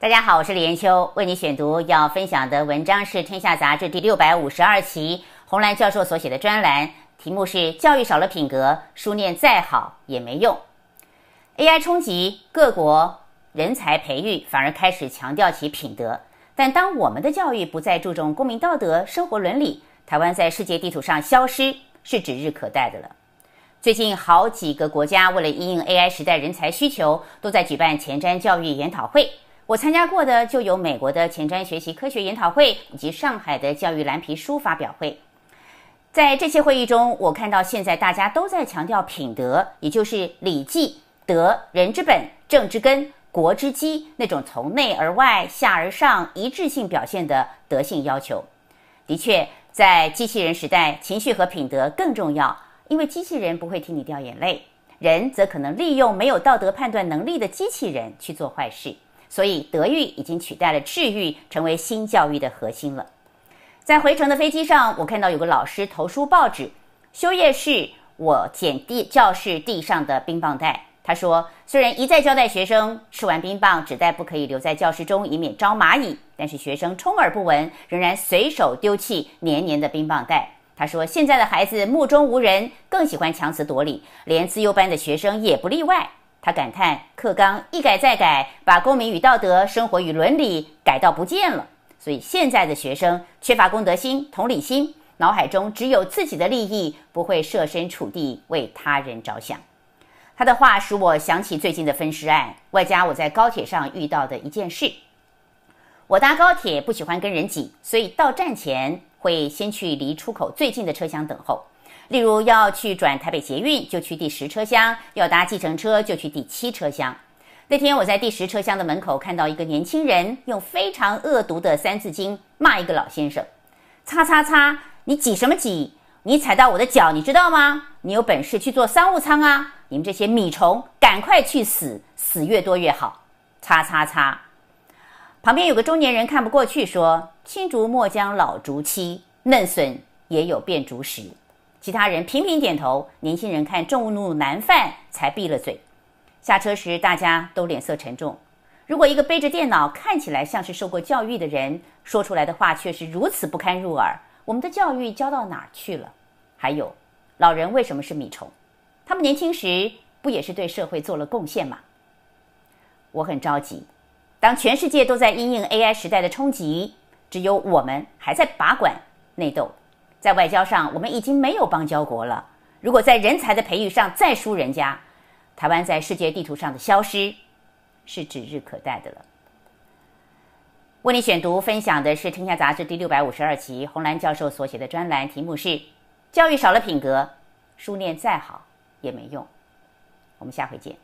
大家好，我是李延秋，为你选读要分享的文章是《天下》杂志第六百五十二期，洪兰教授所写的专栏，题目是“教育少了品格，书念再好也没用”。AI 冲击各国人才培育，反而开始强调其品德。但当我们的教育不再注重公民道德、生活伦理，台湾在世界地图上消失是指日可待的了。最近好几个国家为了应 AI 时代人才需求，都在举办前瞻教育研讨会。我参加过的就有美国的前瞻学习科学研讨会以及上海的教育蓝皮书发表会，在这些会议中，我看到现在大家都在强调品德，也就是《礼记》“德，人之本，政之根，国之基”那种从内而外、下而上、一致性表现的德性要求。的确，在机器人时代，情绪和品德更重要，因为机器人不会替你掉眼泪，人则可能利用没有道德判断能力的机器人去做坏事。所以，德育已经取代了智育，成为新教育的核心了。在回程的飞机上，我看到有个老师投书报纸，修夜是我捡地教室地上的冰棒袋。他说，虽然一再交代学生吃完冰棒纸袋不可以留在教室中，以免招蚂蚁，但是学生充耳不闻，仍然随手丢弃黏黏的冰棒袋。他说，现在的孩子目中无人，更喜欢强词夺理，连自幼班的学生也不例外。他感叹：“课纲一改再改，把公民与道德、生活与伦理改到不见了。所以现在的学生缺乏公德心、同理心，脑海中只有自己的利益，不会设身处地为他人着想。”他的话使我想起最近的分尸案，外加我在高铁上遇到的一件事。我搭高铁不喜欢跟人挤，所以到站前会先去离出口最近的车厢等候。例如要去转台北捷运，就去第十车厢；要搭计程车，就去第七车厢。那天我在第十车厢的门口看到一个年轻人用非常恶毒的《三字经》骂一个老先生：“擦擦擦，你挤什么挤？你踩到我的脚，你知道吗？你有本事去做商务舱啊！你们这些米虫，赶快去死，死越多越好！擦擦擦。”旁边有个中年人看不过去，说：“青竹莫将老竹欺，嫩笋也有变竹石。”其他人频频点头，年轻人看众怒难犯，才闭了嘴。下车时，大家都脸色沉重。如果一个背着电脑，看起来像是受过教育的人，说出来的话却是如此不堪入耳，我们的教育教到哪儿去了？还有，老人为什么是米虫？他们年轻时不也是对社会做了贡献吗？我很着急，当全世界都在因应 AI 时代的冲击，只有我们还在拔管内斗。在外交上，我们已经没有邦交国了。如果在人才的培育上再输人家，台湾在世界地图上的消失是指日可待的了。为你选读分享的是《天下杂志》第六百五十二期，洪兰教授所写的专栏，题目是“教育少了品格，书念再好也没用”。我们下回见。